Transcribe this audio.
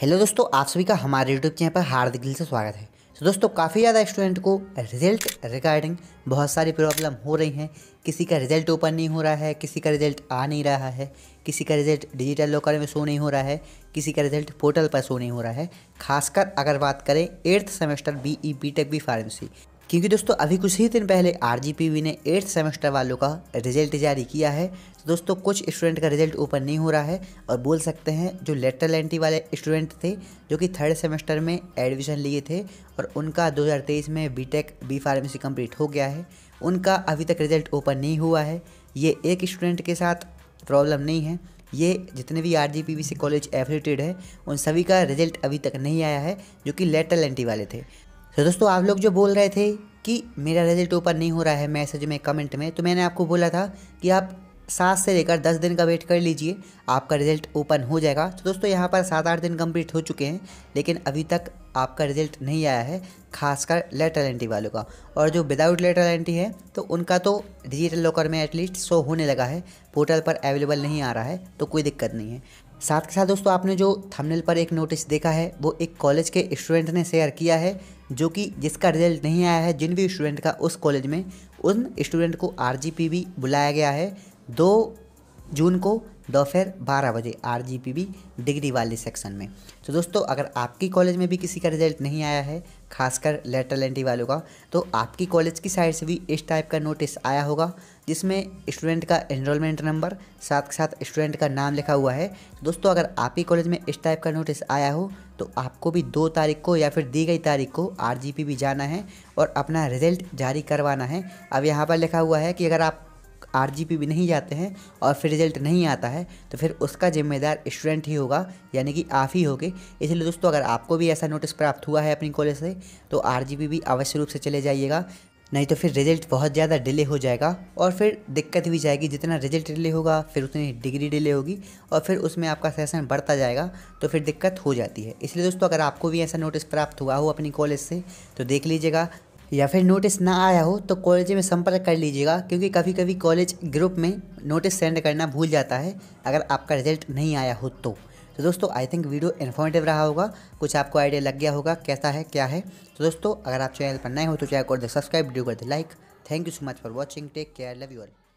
hello दोस्तों आप सभी का हमारे यूट्यूब चैनल पर हार्दिक दिल से स्वागत है तो दोस्तों काफ़ी ज़्यादा स्टूडेंट को रिजल्ट रिगार्डिंग बहुत सारी प्रॉब्लम हो रही हैं किसी का रिजल्ट ओपन नहीं हो रहा है किसी का रिजल्ट आ नहीं रहा है किसी का रिजल्ट डिजिटल लॉकर में शो नहीं हो रहा है किसी का रिजल्ट पोर्टल पर शो नहीं हो रहा है खासकर अगर बात करें eighth semester B E B tech pharmacy क्योंकि दोस्तों अभी कुछ ही दिन पहले आर ने एट्थ सेमेस्टर वालों का रिजल्ट जारी किया है तो दोस्तों कुछ स्टूडेंट का रिजल्ट ओपन नहीं हो रहा है और बोल सकते हैं जो लेटरल एंट्री वाले स्टूडेंट थे जो कि थर्ड सेमेस्टर में एडमिशन लिए थे और उनका 2023 में बीटेक बी फार्मेसी कम्प्लीट हो गया है उनका अभी तक रिजल्ट ओपन नहीं हुआ है ये एक स्टूडेंट के साथ प्रॉब्लम नहीं है ये जितने भी आर से कॉलेज एफिलेटेड है उन सभी का रिजल्ट अभी तक नहीं आया है जो कि लेटरल एंट्री वाले थे तो दोस्तों आप लोग जो बोल रहे थे कि मेरा रिजल्ट ओपन नहीं हो रहा है मैसेज में कमेंट में तो मैंने आपको बोला था कि आप सात से लेकर दस दिन का वेट कर लीजिए आपका रिजल्ट ओपन हो जाएगा तो दोस्तों यहाँ पर सात आठ दिन कंप्लीट हो चुके हैं लेकिन अभी तक आपका रिजल्ट नहीं आया है खासकर लेटर एंट्री वालों का और जो विदाउट लेटर एंट्री है तो उनका तो डिजिटल लॉकर में एटलीस्ट शो होने लगा है पोर्टल पर अवेलेबल नहीं आ रहा है तो कोई दिक्कत नहीं है साथ के साथ दोस्तों आपने जो थंबनेल पर एक नोटिस देखा है वो एक कॉलेज के स्टूडेंट ने शेयर किया है जो कि जिसका रिजल्ट नहीं आया है जिन भी स्टूडेंट का उस कॉलेज में उन स्टूडेंट को आर बुलाया गया है दो जून को दोपहर बारह बजे आर डिग्री वाले सेक्शन में तो दोस्तों अगर आपकी कॉलेज में भी किसी का रिजल्ट नहीं आया है खासकर लेटरल एंट्री वालों का तो आपकी कॉलेज की साइड से भी इस टाइप का नोटिस आया होगा जिसमें स्टूडेंट का एनरोलमेंट नंबर साथ के साथ स्टूडेंट का नाम लिखा हुआ है दोस्तों अगर आपकी कॉलेज में इस टाइप का नोटिस आया हो तो आपको भी दो तारीख को या फिर दी गई तारीख को आर भी जाना है और अपना रिजल्ट जारी करवाना है अब यहाँ पर लिखा हुआ है कि अगर आप आर भी नहीं जाते हैं और फिर रिजल्ट नहीं आता है तो फिर उसका जिम्मेदार स्टूडेंट ही होगा यानी कि आप ही होगे इसलिए दोस्तों अगर आपको भी ऐसा नोटिस प्राप्त हुआ है अपनी कॉलेज से तो आर भी अवश्य रूप से चले जाइएगा नहीं तो फिर रिजल्ट बहुत ज़्यादा डिले हो जाएगा और फिर दिक्कत भी जाएगी जितना रिजल्ट डिले होगा फिर उतनी डिग्री डिले होगी और फिर उसमें आपका सेशन बढ़ता जाएगा तो फिर दिक्कत हो जाती है इसलिए दोस्तों अगर आपको भी ऐसा नोटिस प्राप्त हुआ हो अपनी कॉलेज से तो देख लीजिएगा या फिर नोटिस ना आया हो तो कॉलेज में संपर्क कर लीजिएगा क्योंकि कभी कभी कॉलेज ग्रुप में नोटिस सेंड करना भूल जाता है अगर आपका रिजल्ट नहीं आया हो तो तो दोस्तों आई थिंक वीडियो इन्फॉर्मेटिव रहा होगा कुछ आपको आइडिया लग गया होगा कैसा है क्या है तो दोस्तों अगर आप चैनल पर नए हो तो चैनल को दे सब्सक्राइब वीडियो कर दे like thank you so much for watching take care love you all